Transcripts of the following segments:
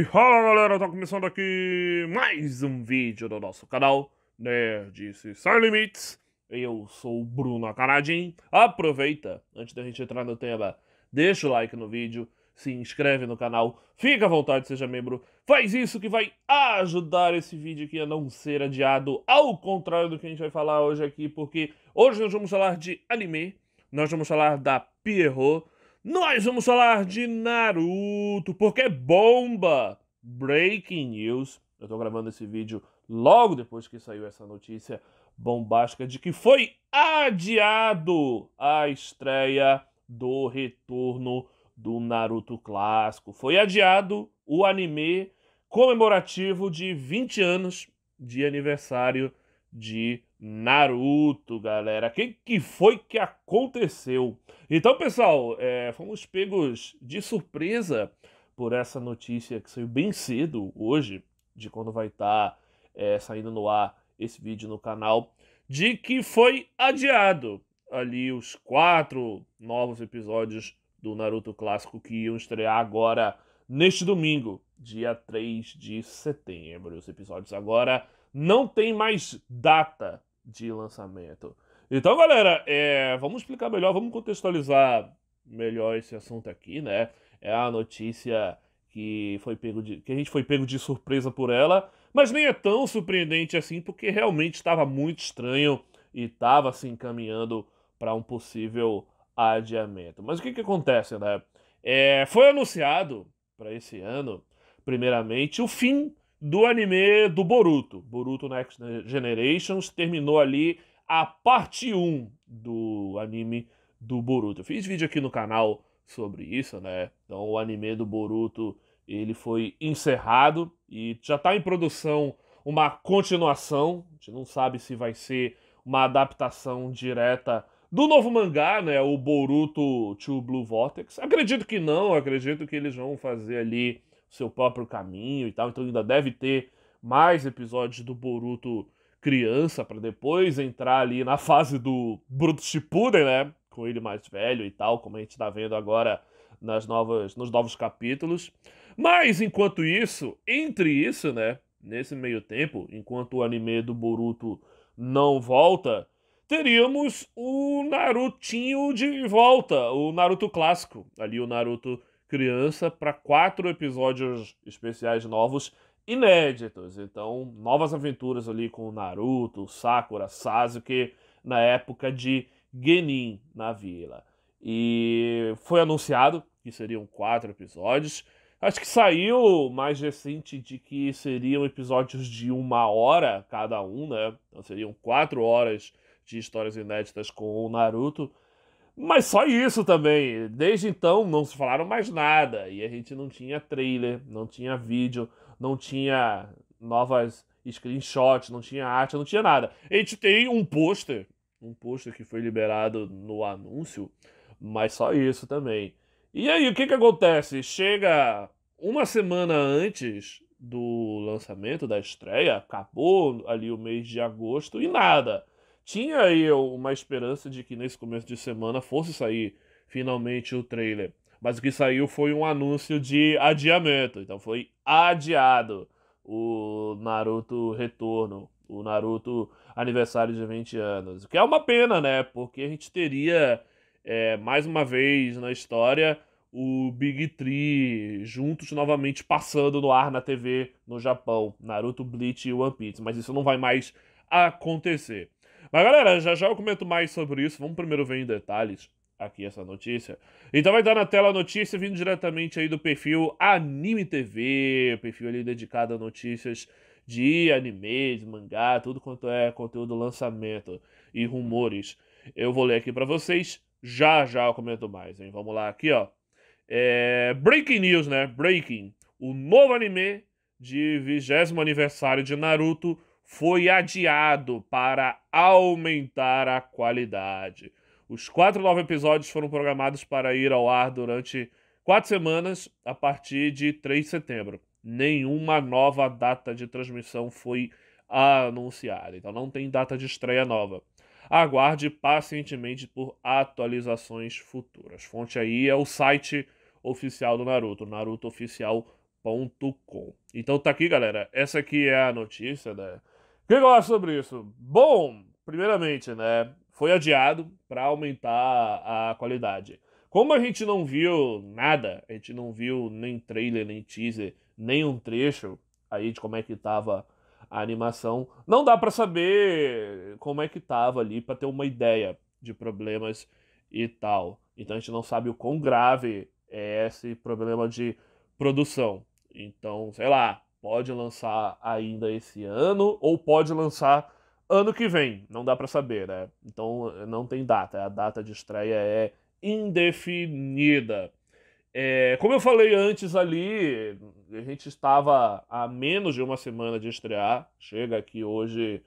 E fala galera, tá começando aqui mais um vídeo do nosso canal Nerdice Sem Limites. Eu sou o Bruno Acanadim. Aproveita, antes da gente entrar no tema, deixa o like no vídeo, se inscreve no canal, fica à vontade, seja membro. Faz isso que vai ajudar esse vídeo aqui a não ser adiado, ao contrário do que a gente vai falar hoje aqui, porque hoje nós vamos falar de anime, nós vamos falar da Pierrot, nós vamos falar de Naruto, porque é bomba! Breaking news. Eu tô gravando esse vídeo logo depois que saiu essa notícia bombástica de que foi adiado a estreia do retorno do Naruto clássico. Foi adiado o anime comemorativo de 20 anos de aniversário de Naruto, galera. O que foi que aconteceu? Então, pessoal, é, fomos pegos de surpresa por essa notícia que saiu bem cedo hoje, de quando vai estar tá, é, saindo no ar esse vídeo no canal, de que foi adiado ali os quatro novos episódios do Naruto clássico que iam estrear agora neste domingo, dia 3 de setembro. Os episódios agora não tem mais data de lançamento. Então, galera, é, vamos explicar melhor, vamos contextualizar melhor esse assunto aqui, né? É a notícia que foi pego de, que a gente foi pego de surpresa por ela, mas nem é tão surpreendente assim, porque realmente estava muito estranho e estava se assim, encaminhando para um possível adiamento. Mas o que, que acontece, né? É, foi anunciado para esse ano, primeiramente, o fim do anime do Boruto. Boruto Next Generations terminou ali a parte 1 do anime do Boruto. Eu fiz vídeo aqui no canal sobre isso, né? Então o anime do Boruto, ele foi encerrado e já está em produção uma continuação. A gente não sabe se vai ser uma adaptação direta do novo mangá, né? O Boruto to Blue Vortex. Acredito que não, acredito que eles vão fazer ali seu próprio caminho e tal. Então ainda deve ter mais episódios do Boruto criança para depois entrar ali na fase do Bruto Shippuden, né? Com ele mais velho e tal, como a gente está vendo agora nas novas, nos novos capítulos. Mas enquanto isso, entre isso, né? Nesse meio tempo, enquanto o anime do Boruto não volta, teríamos o Narutinho de volta, o Naruto clássico, ali o Naruto criança para quatro episódios especiais novos inéditos. Então, novas aventuras ali com o Naruto, Sakura, Sasuke na época de Genin na vila. E foi anunciado que seriam quatro episódios. Acho que saiu mais recente de que seriam episódios de uma hora cada um, né? Então seriam quatro horas de histórias inéditas com o Naruto mas só isso também. Desde então não se falaram mais nada. E a gente não tinha trailer, não tinha vídeo, não tinha novas screenshots, não tinha arte, não tinha nada. A gente tem um pôster, um pôster que foi liberado no anúncio, mas só isso também. E aí, o que que acontece? Chega uma semana antes do lançamento, da estreia, acabou ali o mês de agosto e nada. Tinha aí uma esperança de que nesse começo de semana fosse sair finalmente o trailer. Mas o que saiu foi um anúncio de adiamento. Então foi adiado o Naruto Retorno, o Naruto Aniversário de 20 anos. O que é uma pena, né? Porque a gente teria, é, mais uma vez na história, o Big Tree juntos novamente passando no ar na TV no Japão. Naruto, Bleach e One Piece. Mas isso não vai mais acontecer. Mas galera, já já eu comento mais sobre isso. Vamos primeiro ver em detalhes aqui essa notícia. Então vai estar na tela a notícia vindo diretamente aí do perfil Anime TV, perfil ali dedicado a notícias de anime, de mangá, tudo quanto é conteúdo lançamento e rumores. Eu vou ler aqui para vocês. Já já eu comento mais, hein? Vamos lá aqui, ó. É... Breaking news, né? Breaking. O novo anime de 20 aniversário de Naruto foi adiado para aumentar a qualidade. Os quatro novos episódios foram programados para ir ao ar durante quatro semanas a partir de 3 de setembro. Nenhuma nova data de transmissão foi anunciada, então não tem data de estreia nova. Aguarde pacientemente por atualizações futuras. Fonte aí é o site oficial do Naruto, narutooficial.com. Então tá aqui, galera. Essa aqui é a notícia da, né? O que eu acho sobre isso? Bom, primeiramente, né? Foi adiado para aumentar a qualidade. Como a gente não viu nada, a gente não viu nem trailer, nem teaser, nem um trecho aí de como é que tava a animação, não dá para saber como é que tava ali para ter uma ideia de problemas e tal. Então a gente não sabe o quão grave é esse problema de produção. Então, sei lá, pode lançar ainda esse ano ou pode lançar ano que vem, não dá para saber, né? Então eh, não tem data, a data de estreia é indefinida. É, como eu falei antes ali, a gente estava a menos de uma semana de estrear, chega aqui hoje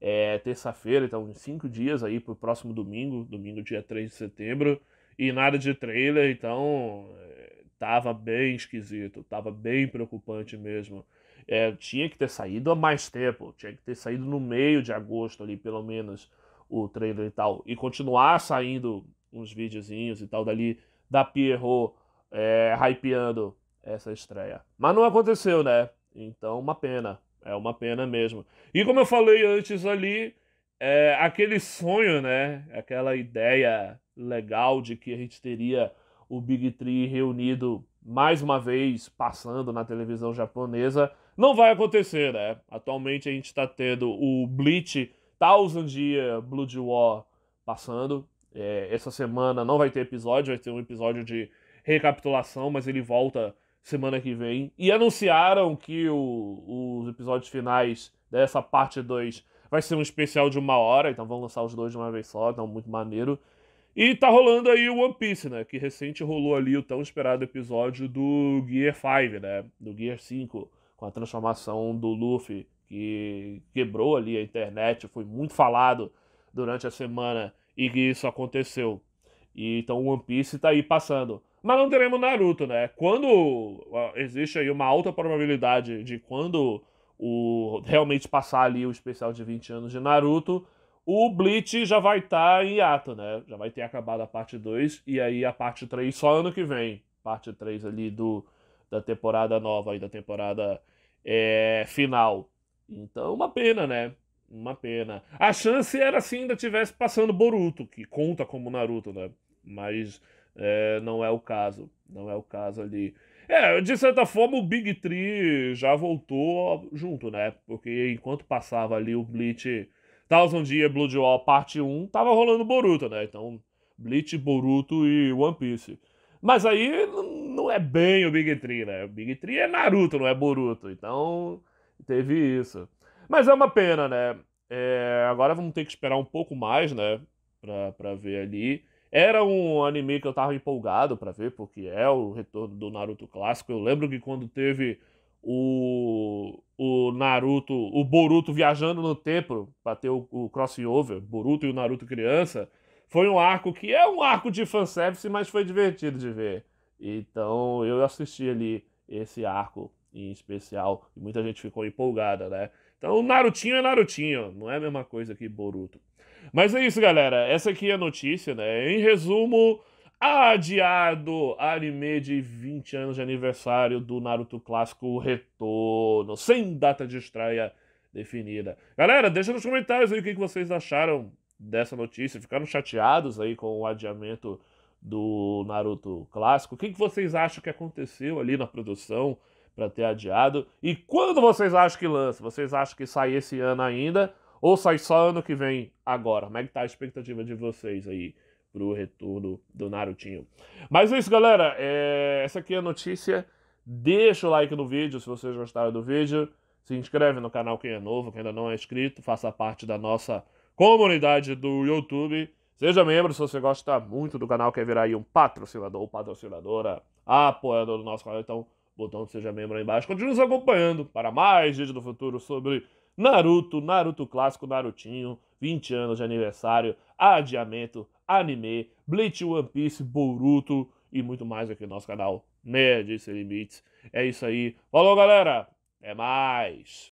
é terça-feira, então em cinco dias aí pro próximo domingo, domingo dia 3 de setembro, e nada de trailer, então é, Tava bem esquisito, tava bem preocupante mesmo. É, tinha que ter saído há mais tempo, tinha que ter saído no meio de agosto ali, pelo menos, o trailer e tal. E continuar saindo uns videozinhos e tal dali da Pierrot é, hypeando essa estreia. Mas não aconteceu, né? Então, uma pena. É uma pena mesmo. E como eu falei antes ali, é, aquele sonho, né? Aquela ideia legal de que a gente teria o Big Tree reunido mais uma vez passando na televisão japonesa. Não vai acontecer, né? Atualmente a gente está tendo o Bleach Thousand Year Blood War passando. É, essa semana não vai ter episódio, vai ter um episódio de recapitulação, mas ele volta semana que vem. E anunciaram que o, os episódios finais dessa parte 2 vai ser um especial de uma hora, então vão lançar os dois de uma vez só, então muito maneiro. E tá rolando aí o One Piece, né? Que recente rolou ali o tão esperado episódio do Gear 5, né? Do Gear 5, com a transformação do Luffy, que quebrou ali a internet, foi muito falado durante a semana e que isso aconteceu. E, então o One Piece tá aí passando. Mas não teremos Naruto, né? Quando existe aí uma alta probabilidade de quando o realmente passar ali o especial de 20 anos de Naruto, o Bleach já vai estar tá em ato, né? Já vai ter acabado a parte 2 e aí a parte 3 só ano que vem. Parte 3 ali do, da temporada nova e da temporada é, final. Então, uma pena, né? Uma pena. A chance era se ainda tivesse passando Boruto, que conta como Naruto, né? Mas é, não é o caso. Não é o caso ali. É, de certa forma o Big Tree já voltou junto, né? Porque enquanto passava ali o Bleach Thousand Year Blood War parte 1, tava rolando Boruto, né? Então, Bleach, Boruto e One Piece. Mas aí não é bem o Big Tree, né? O Big Tree é Naruto, não é Boruto. Então, teve isso. Mas é uma pena, né? É, agora vamos ter que esperar um pouco mais, né? Pra, pra ver ali. Era um anime que eu tava empolgado para ver, porque é o retorno do Naruto clássico. Eu lembro que quando teve o, o Naruto, o Boruto viajando no tempo para ter o, o crossover, Boruto e o Naruto criança, foi um arco que é um arco de fanservice, mas foi divertido de ver. Então eu assisti ali esse arco em especial e muita gente ficou empolgada, né? Então Narutinho é Narutinho, não é a mesma coisa que Boruto. Mas é isso, galera. Essa aqui é a notícia, né? Em resumo, adiado anime de 20 anos de aniversário do Naruto Clássico Retorno, sem data de estreia definida. Galera, deixa nos comentários aí o que vocês acharam dessa notícia. Ficaram chateados aí com o adiamento do Naruto Clássico? O que vocês acham que aconteceu ali na produção para ter adiado? E quando vocês acham que lança? Vocês acham que sai esse ano ainda? Ou sai só ano que vem agora? Como é que tá a expectativa de vocês aí? pro retorno do Narutinho. Mas é isso, galera. É... Essa aqui é a notícia. Deixa o like no vídeo se vocês gostaram do vídeo. Se inscreve no canal quem é novo, quem ainda não é inscrito. Faça parte da nossa comunidade do YouTube. Seja membro se você gosta muito do canal, quer virar aí um patrocinador ou patrocinadora, apoiador do nosso canal. Então, botão de seja membro aí embaixo. Continue nos acompanhando para mais vídeos do futuro sobre Naruto, Naruto clássico, Narutinho, 20 anos de aniversário, adiamento, anime, Bleach, One Piece, Boruto e muito mais aqui no nosso canal Nerd Sem Limites. É isso aí. Falou, galera! É mais!